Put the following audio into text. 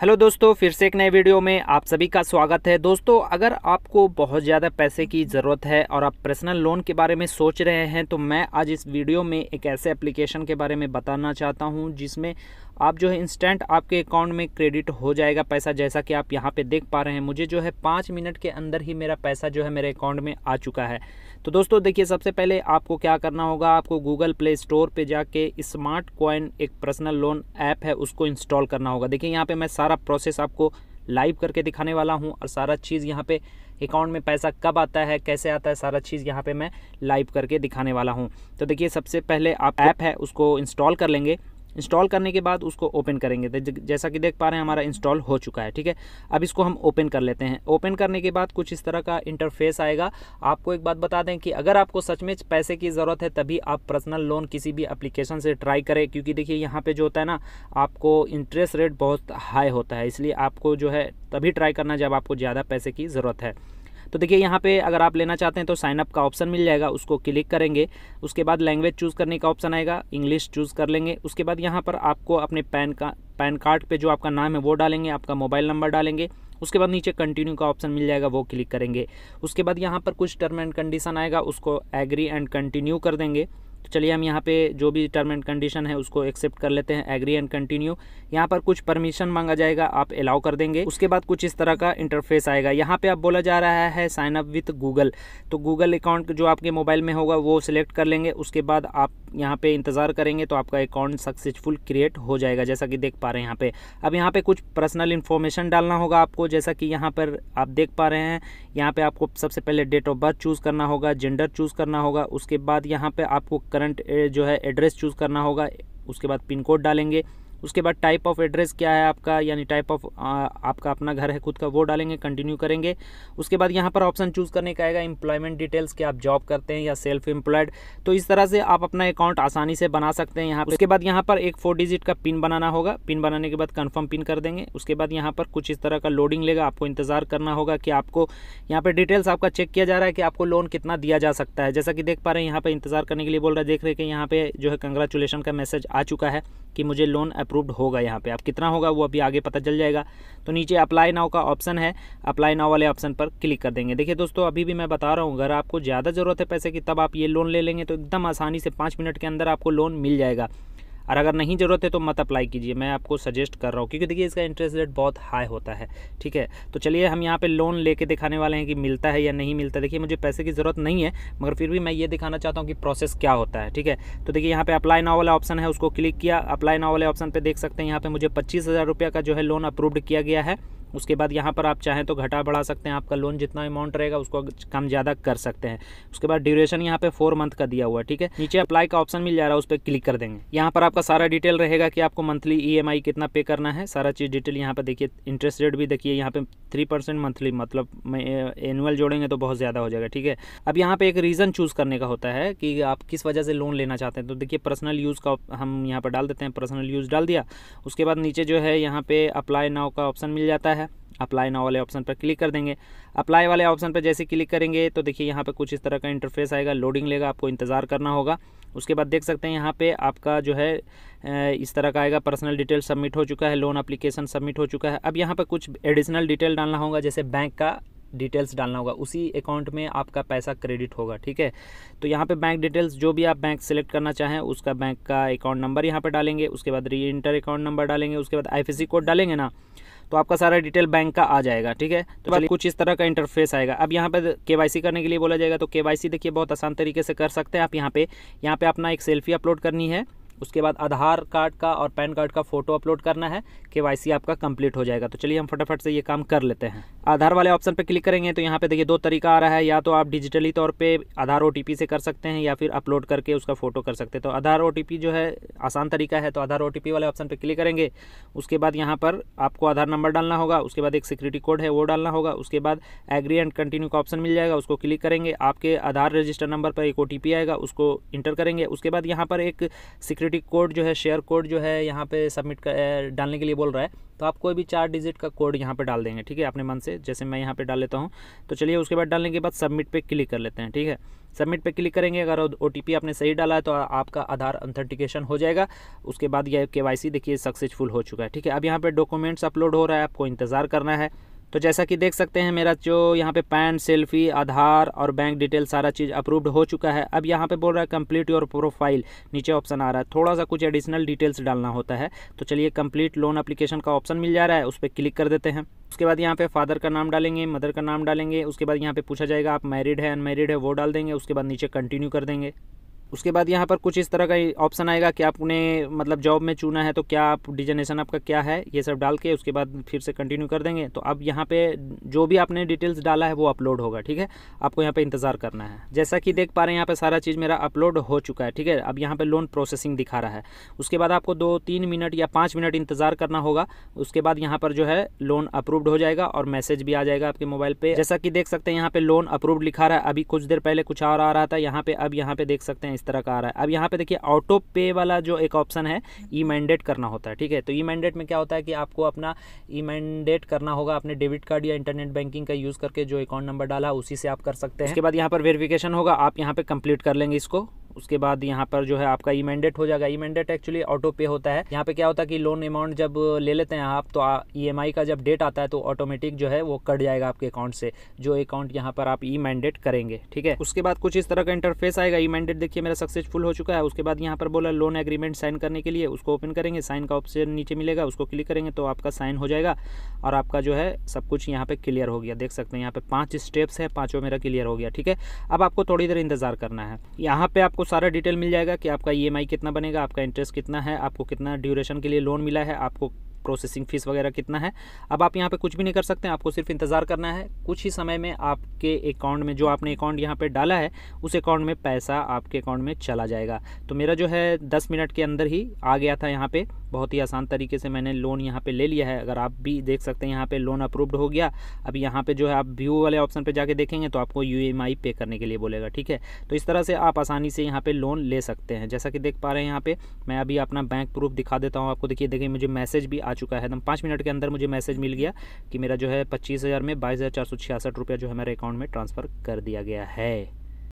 Hello दोस्तों फिर से एक नए वीडियो में आप सभी का स्वागत है दोस्तों अगर आपको बहुत ज़्यादा पैसे की ज़रूरत है और आप पर्सनल लोन के बारे में सोच रहे हैं तो मैं आज इस वीडियो में एक ऐसे एप्लीकेशन के बारे में बताना चाहता हूं जिसमें आप जो है इंस्टेंट आपके अकाउंट में क्रेडिट हो जाएगा पैसा जैसा कि आप यहाँ पे देख पा रहे हैं मुझे जो है पाँच मिनट के अंदर ही मेरा पैसा जो है मेरे अकाउंट में आ चुका है तो दोस्तों देखिए सबसे पहले आपको क्या करना होगा आपको गूगल प्ले स्टोर पे जाके स्मार्ट कॉइन एक पर्सनल लोन ऐप है उसको इंस्टॉल करना होगा देखिए यहाँ पर मैं सारा प्रोसेस आपको लाइव करके दिखाने वाला हूँ और सारा चीज़ यहाँ पे अकाउंट में पैसा कब आता है कैसे आता है सारा चीज़ यहाँ पर मैं लाइव करके दिखाने वाला हूँ तो देखिए सबसे पहले आप ऐप है उसको इंस्टॉल कर लेंगे इंस्टॉल करने के बाद उसको ओपन करेंगे तो जैसा कि देख पा रहे हैं हमारा इंस्टॉल हो चुका है ठीक है अब इसको हम ओपन कर लेते हैं ओपन करने के बाद कुछ इस तरह का इंटरफेस आएगा आपको एक बात बता दें कि अगर आपको सच में पैसे की ज़रूरत है तभी आप पर्सनल लोन किसी भी एप्लीकेशन से ट्राई करें क्योंकि देखिए यहाँ पर जो होता है ना आपको इंटरेस्ट रेट बहुत हाई होता है इसलिए आपको जो है तभी ट्राई करना जब आपको ज़्यादा पैसे की ज़रूरत है तो देखिए यहाँ पे अगर आप लेना चाहते हैं तो साइनअप का ऑप्शन मिल जाएगा उसको क्लिक करेंगे उसके बाद लैंग्वेज चूज़ करने का ऑप्शन आएगा इंग्लिश चूज़ कर लेंगे उसके बाद यहाँ पर आपको अपने पैन का पैन कार्ड पर जो आपका नाम है वो डालेंगे आपका मोबाइल नंबर डालेंगे उसके बाद नीचे कंटिन्यू का ऑप्शन मिल जाएगा वो क्लिक करेंगे उसके बाद यहाँ पर कुछ टर्म एंड कंडीशन आएगा उसको एग्री एंड कंटिन्यू कर देंगे तो चलिए हम यहाँ पे जो भी टर्म एंड कंडीशन है उसको एक्सेप्ट कर लेते हैं एग्री एंड कंटिन्यू यहाँ पर कुछ परमिशन मांगा जाएगा आप अलाउ कर देंगे उसके बाद कुछ इस तरह का इंटरफेस आएगा यहाँ पे आप बोला जा रहा है साइन अप विथ गूगल तो गूगल अकाउंट जो आपके मोबाइल में होगा वो सिलेक्ट कर लेंगे उसके बाद आप यहाँ पे इंतज़ार करेंगे तो आपका अकाउंट सक्सेसफुल क्रिएट हो जाएगा जैसा कि देख पा रहे हैं यहाँ पे अब यहाँ पे कुछ पर्सनल इन्फॉर्मेशन डालना होगा आपको जैसा कि यहाँ पर आप देख पा रहे हैं यहाँ पे आपको सबसे पहले डेट ऑफ बर्थ चूज़ करना होगा जेंडर चूज़ करना होगा उसके बाद यहाँ पे आपको करंट जो है एड्रेस चूज़ करना होगा उसके बाद पिन कोड डालेंगे उसके बाद टाइप ऑफ एड्रेस क्या है आपका यानी टाइप ऑफ आपका अपना घर है खुद का वो डालेंगे कंटिन्यू करेंगे उसके बाद यहाँ पर ऑप्शन चूज़ करने का आएगा एम्प्लॉयमेंट डिटेल्स कि आप जॉब करते हैं या सेल्फ एम्प्लॉयड तो इस तरह से आप अपना अकाउंट आसानी से बना सकते हैं यहाँ पर उसके बाद यहाँ पर एक फोर डिजिट का पिन बनाना होगा पिन बनाने के बाद कन्फर्म पिन कर देंगे उसके बाद यहाँ पर कुछ इस तरह का लोडिंग लेगा आपको इंतज़ार करना होगा कि आपको यहाँ पर डिटेल्स आपका चेक किया जा रहा है कि आपको लोन कितना दिया जा सकता है जैसा कि देख पा रहे हैं यहाँ पर इंतज़ार करने के लिए बोल रहा है देख रहे हैं कि यहाँ पे जो है कंग्रेचुलेसन का मैसेज आ चुका है कि मुझे लोन अप्रूव्ड होगा यहाँ पे आप कितना होगा वो अभी आगे पता चल जाएगा तो नीचे अप्लाई नाव का ऑप्शन है अप्लाई नाव वाले ऑप्शन पर क्लिक कर देंगे देखिए दोस्तों अभी भी मैं बता रहा हूँ अगर आपको ज़्यादा ज़रूरत है पैसे की तब आप ये लोन ले लेंगे तो एकदम आसानी से पाँच मिनट के अंदर आपको लोन मिल जाएगा और अगर नहीं ज़रूरत है तो मत अप्लाई कीजिए मैं आपको सजेस्ट कर रहा हूँ क्योंकि देखिए इसका इंटरेस्ट रेट बहुत हाई होता है ठीक है तो चलिए हम यहाँ पर लोन लेके दिखाने वाले हैं कि मिलता है या नहीं मिलता देखिए मुझे पैसे की ज़रूरत नहीं है मगर फिर भी मैं ये दिखाना चाहता हूँ कि प्रोसेस क्या होता है ठीक है तो देखिए यहाँ पर अप्लाई ना वाला ऑप्शन है उसको क्लिक किया अप्लाई ना वाले ऑप्शन पर देख सकते हैं यहाँ पर मुझे पच्चीस का जो है लोन अप्रूव्ड किया गया है उसके बाद यहाँ पर आप चाहें तो घटा बढ़ा सकते हैं आपका लोन जितना अमाउंट रहेगा उसको कम ज़्यादा कर सकते हैं उसके बाद ड्यूरेशन यहाँ पे फोर मंथ का दिया हुआ है ठीक है नीचे अप्लाई का ऑप्शन मिल जा रहा है उस पर क्लिक कर देंगे यहाँ पर आपका सारा डिटेल रहेगा कि आपको मंथली ई e कितना पे करना है सारा चीज़ डिटेल यहाँ पर देखिए इंटरेस्ट रेट भी देखिए यहाँ पर थ्री मंथली मतलब एनुअल जोड़ेंगे तो बहुत ज़्यादा हो जाएगा ठीक है अब यहाँ पर एक रीज़न चूज़ करने का होता है कि आप किस वजह से लोन लेना चाहते हैं तो देखिए पर्सनल यूज़ का हम यहाँ पर डाल देते हैं पर्सनल यूज़ डाल दिया उसके बाद नीचे जो है यहाँ पर अप्लाई नाव का ऑप्शन मिल जाता है अप्लाई नाव वाले ऑप्शन पर क्लिक कर देंगे अप्लाई वाले ऑप्शन पर जैसे क्लिक करेंगे तो देखिए यहाँ पर कुछ इस तरह का इंटरफेस आएगा लोडिंग लेगा आपको इंतज़ार करना होगा उसके बाद देख सकते हैं यहाँ पे आपका जो है इस तरह का आएगा पर्सनल डिटेल सबमिट हो चुका है लोन अप्लीकेशन सबमिट हो चुका है अब यहाँ पर कुछ एडिशनल डिटेल डालना होगा जैसे बैंक का डिटेल्स डालना होगा उसी अकाउंट में आपका पैसा क्रेडिट होगा ठीक है तो यहाँ पे बैंक डिटेल्स जो भी आप बैंक सेलेक्ट करना चाहें उसका बैंक का अकाउंट नंबर यहाँ पे डालेंगे उसके बाद री इंटर अकाउंट नंबर डालेंगे उसके बाद आईएफएससी कोड डालेंगे ना तो आपका सारा डिटेल बैंक का आ जाएगा ठीक है तो चलिए कुछ इस तरह का इंटरफेस आएगा अब यहाँ पर के करने के लिए बोला जाएगा तो के देखिए बहुत आसान तरीके से कर सकते हैं आप यहाँ पे यहाँ पे अपना एक सेल्फी अपलोड करनी है उसके बाद आधार कार्ड का और पैन कार्ड का फोटो अपलोड करना है के आपका कंप्लीट हो जाएगा तो चलिए हम फटाफट से ये काम कर लेते हैं आधार वाले ऑप्शन पर क्लिक करेंगे तो यहाँ पे देखिए दो तरीका आ रहा है या तो आप डिजिटली तौर पर आधार ओ से कर सकते हैं या फिर अपलोड करके उसका फोटो कर सकते हैं तो आधार ओ जो है आसान तरीका है तो आधार ओ वाले ऑप्शन पर क्लिक करेंगे उसके बाद यहाँ पर आपको आधार नंबर डालना होगा उसके बाद एक सिक्योरिटी कोड है वो डालना होगा उसके बाद एग्री एंड कंटिन्यू का ऑप्शन मिल जाएगा उसको क्लिक करेंगे आपके आधार रजिस्टर नंबर पर एक ओ आएगा उसको इंटर करेंगे उसके बाद यहाँ पर एक सिक्योरिटी सिक्योरिटी कोड जो है शेयर कोड जो है यहाँ पे सबमिट कर डालने के लिए बोल रहा है तो आप कोई भी चार डिजिट का कोड यहाँ पे डाल देंगे ठीक है अपने मन से जैसे मैं यहाँ पे डाल लेता हूँ तो चलिए उसके बाद डालने के बाद सबमिट पे क्लिक कर लेते हैं ठीक है सबमिट पे क्लिक करेंगे अगर ओ आपने सही डाला है तो आपका आधार ऑथेंटिकेशन हो जाएगा उसके बाद यह के देखिए सक्सेसफुल हो चुका है ठीक है अब यहाँ पर डॉक्यूमेंट्स अपलोड हो रहा है आपको इंतज़ार करना है तो जैसा कि देख सकते हैं मेरा जो यहाँ पे पैन सेल्फी आधार और बैंक डिटेल सारा चीज़ अप्रूव्ड हो चुका है अब यहाँ पे बोल रहा है कंप्लीट योर प्रोफाइल नीचे ऑप्शन आ रहा है थोड़ा सा कुछ एडिशनल डिटेल्स डालना होता है तो चलिए कंप्लीट लोन एप्लीकेशन का ऑप्शन मिल जा रहा है उस पर क्लिक कर देते हैं उसके बाद यहाँ पे फादर का नाम डालेंगे मदर का नाम डालेंगे उसके बाद यहाँ पे पूछा जाएगा आप मैरिड है अनमेरिड है वो डाल देंगे उसके बाद नीचे कंटिन्यू कर देंगे उसके बाद यहाँ पर कुछ इस तरह का ऑप्शन आएगा कि आपने मतलब जॉब में चुना है तो क्या आप डिजनेशन आपका क्या है ये सब डाल के उसके बाद फिर से कंटिन्यू कर देंगे तो अब यहाँ पे जो भी आपने डिटेल्स डाला है वो अपलोड होगा ठीक है आपको यहाँ पे इंतज़ार करना है जैसा कि देख पा रहे हैं यहाँ पर सारा चीज़ मेरा अपलोड हो चुका है ठीक है अब यहाँ पर लोन प्रोसेसिंग दिखा रहा है उसके बाद आपको दो तीन मिनट या पाँच मिनट इंतज़ार करना होगा उसके बाद यहाँ पर जो है लोन अप्रूव्ड हो जाएगा और मैसेज भी आ जाएगा आपके मोबाइल पर जैसा कि देख सकते हैं यहाँ पर लोन अप्रूव्ड लिखा रहा है अभी कुछ देर पहले कुछ और आ रहा था यहाँ पर अब यहाँ पर देख सकते हैं इस तरह का आ रहा है अब यहाँ पे देखिए ऑटो पे वाला जो एक ऑप्शन है ई हम्म। मैंडेट करना होता है ठीक है तो ई मैंडेट में क्या होता है कि आपको अपना ई मैंडेट करना होगा अपने डेबिट कार्ड या इंटरनेट बैंकिंग का यूज़ करके जो अकाउंट नंबर डाला उसी से आप कर सकते हैं इसके बाद यहाँ पर वेरिफिकेशन होगा आप यहाँ पर कंप्लीट कर लेंगे इसको उसके बाद यहाँ पर जो है आपका ई e मैंडेट हो जाएगा ई मैंडेट एक्चुअली ऑटो पे होता है यहाँ पे क्या होता है कि लोन अमाउंट जब ले लेते हैं आप तो ई e का जब डेट आता है तो ऑटोमेटिक जो है वो कट जाएगा आपके अकाउंट से जो अकाउंट यहाँ पर आप ई e मैंडेट करेंगे ठीक है उसके बाद कुछ इस तरह का इंटरफेस आएगा ई मैंडेट देखिए मेरा सक्सेसफुल हो चुका है उसके बाद यहाँ पर बोला लोन एग्रीमेंट साइन करने के लिए उसको ओपन करेंगे साइन का ऑप्शन नीचे मिलेगा उसको क्लिक करेंगे तो आपका साइन हो जाएगा और आपका जो है सब कुछ यहाँ पे क्लियर हो गया देख सकते हैं यहाँ पे पांच स्टेप्स है पांचों मेरा क्लियर हो गया ठीक है अब आपको थोड़ी देर इंतजार करना है यहाँ पे आपको सारा डिटेल मिल जाएगा कि आपका ई e कितना बनेगा आपका इंटरेस्ट कितना है आपको कितना ड्यूरेशन के लिए लोन मिला है आपको प्रोसेसिंग फ़ीस वगैरह कितना है अब आप यहाँ पे कुछ भी नहीं कर सकते आपको सिर्फ इंतज़ार करना है कुछ ही समय में आपके अकाउंट में जो आपने अकाउंट यहाँ पे डाला है उस अकाउंट में पैसा आपके अकाउंट में चला जाएगा तो मेरा जो है दस मिनट के अंदर ही आ गया था यहाँ पर बहुत ही आसान तरीके से मैंने लोन यहाँ पर ले लिया है अगर आप भी देख सकते हैं यहाँ पे लोन अप्रूव्ड हो गया अब यहाँ पे जो है आप व्यू वाले ऑप्शन पर जाके देखेंगे तो आपको यू पे करने के लिए बोलेगा ठीक है तो इस तरह से आप आसानी से यहाँ पर लोन ले सकते हैं जैसा कि देख पा रहे हैं यहाँ पे मैं अभी अपना बैंक प्रूफ दिखा देता हूँ आपको देखिए देखिए मुझे मैसेज भी आ चुका है एकदम पाँच मिनट के अंदर मुझे मैसेज मिल गया कि मेरा जो है पच्चीस हज़ार में बाईस हज़ार चार सौ छियासठ रुपया जो है मेरे अकाउंट में ट्रांसफ़र कर दिया गया है